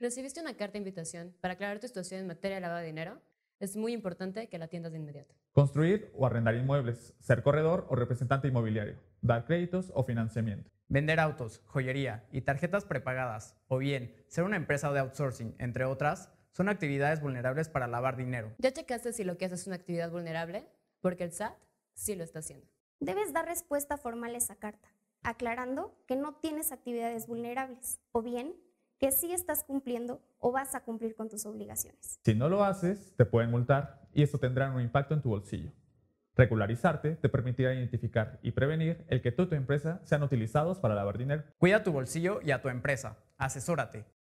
¿Recibiste una carta de invitación para aclarar tu situación en materia de lavado de dinero? Es muy importante que la atiendas de inmediato. Construir o arrendar inmuebles, ser corredor o representante inmobiliario, dar créditos o financiamiento. Vender autos, joyería y tarjetas prepagadas, o bien ser una empresa de outsourcing, entre otras, son actividades vulnerables para lavar dinero. ¿Ya checaste si lo que haces es una actividad vulnerable? Porque el SAT sí lo está haciendo. Debes dar respuesta formal a esa carta, aclarando que no tienes actividades vulnerables, o bien que sí estás cumpliendo o vas a cumplir con tus obligaciones. Si no lo haces, te pueden multar y esto tendrá un impacto en tu bolsillo. Regularizarte te permitirá identificar y prevenir el que tú y tu empresa sean utilizados para lavar dinero. Cuida tu bolsillo y a tu empresa. Asesórate.